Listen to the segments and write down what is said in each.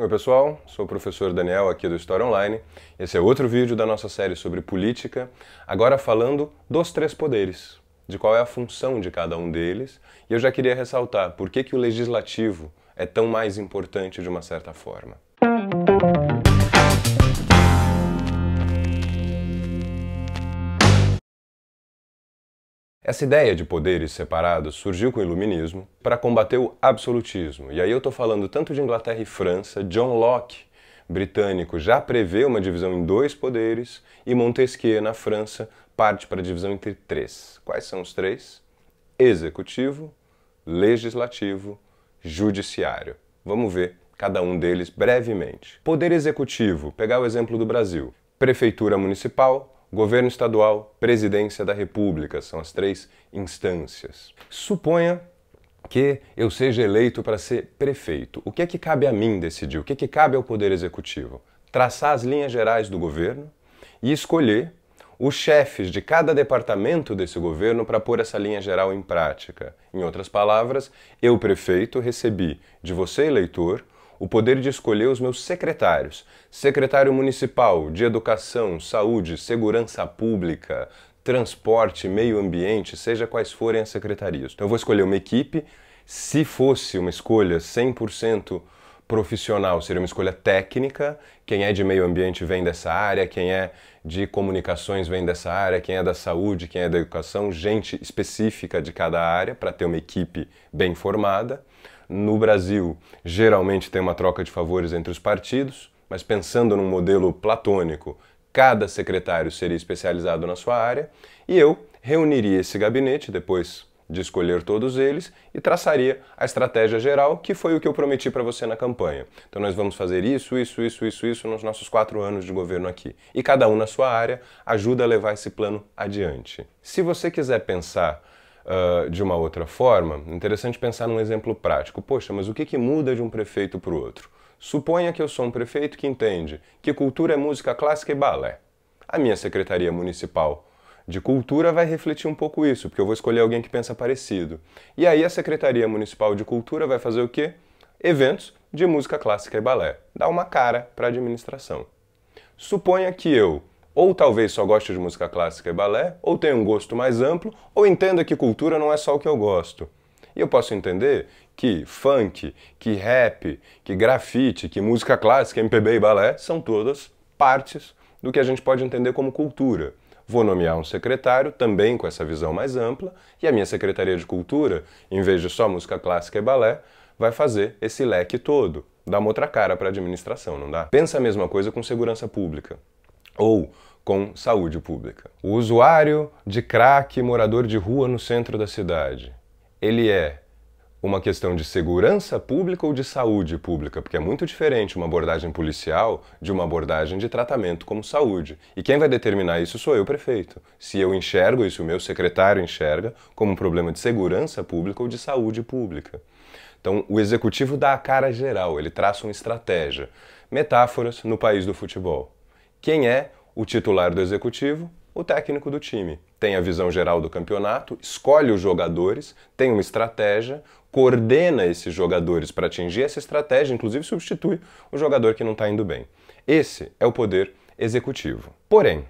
Oi pessoal, sou o professor Daniel aqui do História Online. Esse é outro vídeo da nossa série sobre política, agora falando dos três poderes, de qual é a função de cada um deles, e eu já queria ressaltar por que, que o legislativo é tão mais importante de uma certa forma. Essa ideia de poderes separados surgiu com o iluminismo para combater o absolutismo. E aí eu estou falando tanto de Inglaterra e França, John Locke, britânico, já prevê uma divisão em dois poderes e Montesquieu, na França, parte para a divisão entre três. Quais são os três? Executivo, legislativo, judiciário. Vamos ver cada um deles brevemente. Poder executivo, pegar o exemplo do Brasil. Prefeitura municipal, governo estadual, presidência da República, são as três instâncias. Suponha que eu seja eleito para ser prefeito. O que é que cabe a mim decidir? O que é que cabe ao Poder Executivo? Traçar as linhas gerais do governo e escolher os chefes de cada departamento desse governo para pôr essa linha geral em prática. Em outras palavras, eu, prefeito, recebi de você, eleitor, o poder de escolher os meus secretários: secretário municipal, de educação, saúde, segurança pública, transporte, meio ambiente, seja quais forem as secretarias. Então eu vou escolher uma equipe. Se fosse uma escolha 100% profissional, seria uma escolha técnica. Quem é de meio ambiente vem dessa área, quem é de comunicações vem dessa área, quem é da saúde, quem é da educação, gente específica de cada área para ter uma equipe bem formada. No Brasil, geralmente tem uma troca de favores entre os partidos, mas pensando num modelo platônico, cada secretário seria especializado na sua área, e eu reuniria esse gabinete depois de escolher todos eles e traçaria a estratégia geral, que foi o que eu prometi para você na campanha. Então nós vamos fazer isso, isso, isso, isso, isso nos nossos quatro anos de governo aqui. E cada um na sua área ajuda a levar esse plano adiante. Se você quiser pensar uh, de uma outra forma, interessante pensar num exemplo prático. Poxa, mas o que, que muda de um prefeito para o outro? Suponha que eu sou um prefeito que entende que cultura é música clássica e balé. A minha secretaria municipal de cultura vai refletir um pouco isso, porque eu vou escolher alguém que pensa parecido. E aí a secretaria municipal de cultura vai fazer o quê? Eventos de música clássica e balé. Dá uma cara para a administração. Suponha que eu ou talvez só goste de música clássica e balé, ou tenha um gosto mais amplo, ou entenda que cultura não é só o que eu gosto. E eu posso entender que funk, que rap, que grafite, que música clássica, MPB e balé são todas partes do que a gente pode entender como cultura. Vou nomear um secretário também com essa visão mais ampla, e a minha Secretaria de Cultura, em vez de só música clássica e balé, vai fazer esse leque todo. Dá uma outra cara para a administração, não dá? Pensa a mesma coisa com segurança pública ou com saúde pública. O usuário de crack morador de rua no centro da cidade, ele é uma questão de segurança pública ou de saúde pública, porque é muito diferente uma abordagem policial de uma abordagem de tratamento como saúde. E quem vai determinar isso sou eu, prefeito. Se eu enxergo isso, o meu secretário enxerga como um problema de segurança pública ou de saúde pública. Então, o executivo dá a cara geral, ele traça uma estratégia. Metáforas no país do futebol. Quem é o titular do executivo? O técnico do time. Tem a visão geral do campeonato, escolhe os jogadores, tem uma estratégia, coordena esses jogadores para atingir essa estratégia, inclusive substitui o jogador que não está indo bem. Esse é o poder executivo. Porém,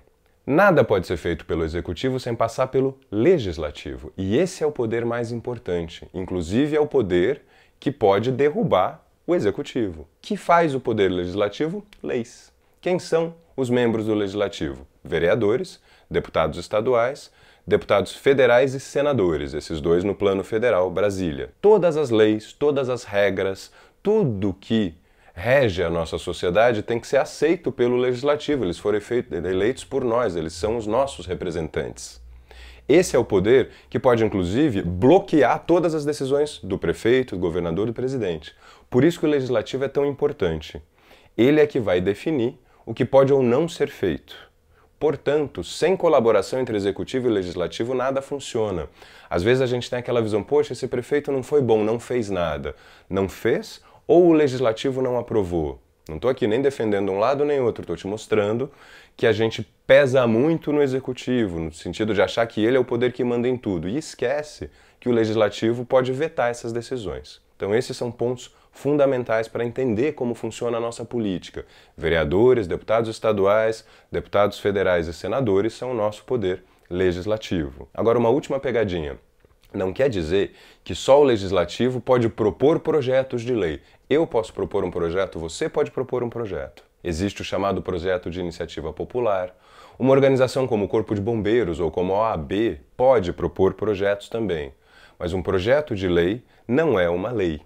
Nada pode ser feito pelo executivo sem passar pelo legislativo. E esse é o poder mais importante. Inclusive, é o poder que pode derrubar o executivo. Que faz o poder legislativo? Leis. Quem são os membros do Legislativo, vereadores, deputados estaduais, deputados federais e senadores, esses dois no plano federal, Brasília. Todas as leis, todas as regras, tudo que rege a nossa sociedade tem que ser aceito pelo legislativo. Eles foram eleitos por nós, eles são os nossos representantes. Esse é o poder que pode, inclusive, bloquear todas as decisões do prefeito, do governador, do presidente. Por isso que o legislativo é tão importante. Ele é que vai definir o que pode ou não ser feito. Portanto, sem colaboração entre executivo e legislativo, nada funciona. Às vezes a gente tem aquela visão, poxa, esse prefeito não foi bom, não fez nada. Não fez ou o legislativo não aprovou? Não estou aqui nem defendendo um lado nem outro, estou te mostrando que a gente pesa muito no executivo, no sentido de achar que ele é o poder que manda em tudo, e esquece que o legislativo pode vetar essas decisões. Então, esses são pontos fundamentais para entender como funciona a nossa política. Vereadores, deputados estaduais, deputados federais e senadores são o nosso poder legislativo. Agora, uma última pegadinha. Não quer dizer que só o legislativo pode propor projetos de lei. Eu posso propor um projeto, você pode propor um projeto. Existe o chamado projeto de iniciativa popular. Uma organização como o Corpo de Bombeiros ou como a OAB pode propor projetos também. Mas um projeto de lei não é uma lei.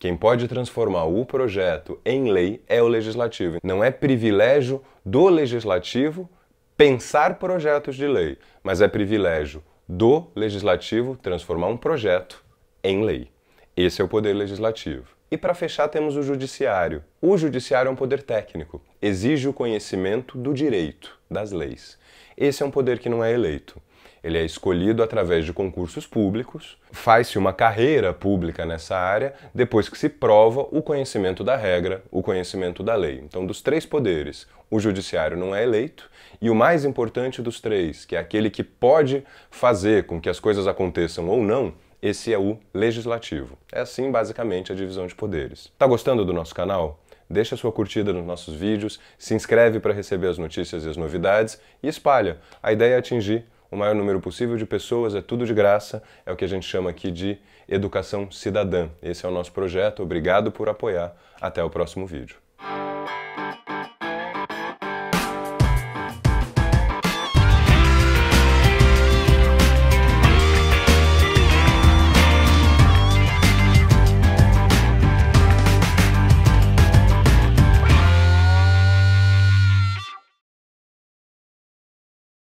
Quem pode transformar o projeto em lei é o legislativo. Não é privilégio do legislativo pensar projetos de lei, mas é privilégio do legislativo transformar um projeto em lei. Esse é o poder legislativo. E para fechar, temos o judiciário. O judiciário é um poder técnico, exige o conhecimento do direito, das leis. Esse é um poder que não é eleito. Ele é escolhido através de concursos públicos, faz-se uma carreira pública nessa área depois que se prova o conhecimento da regra, o conhecimento da lei. Então, dos três poderes, o judiciário não é eleito e o mais importante dos três, que é aquele que pode fazer com que as coisas aconteçam ou não, esse é o legislativo. É assim, basicamente, a divisão de poderes. Tá gostando do nosso canal? deixa sua curtida nos nossos vídeos, se inscreve para receber as notícias e as novidades e espalha. A ideia é atingir o maior número possível de pessoas, é tudo de graça, é o que a gente chama aqui de educação cidadã. Esse é o nosso projeto, obrigado por apoiar. Até o próximo vídeo.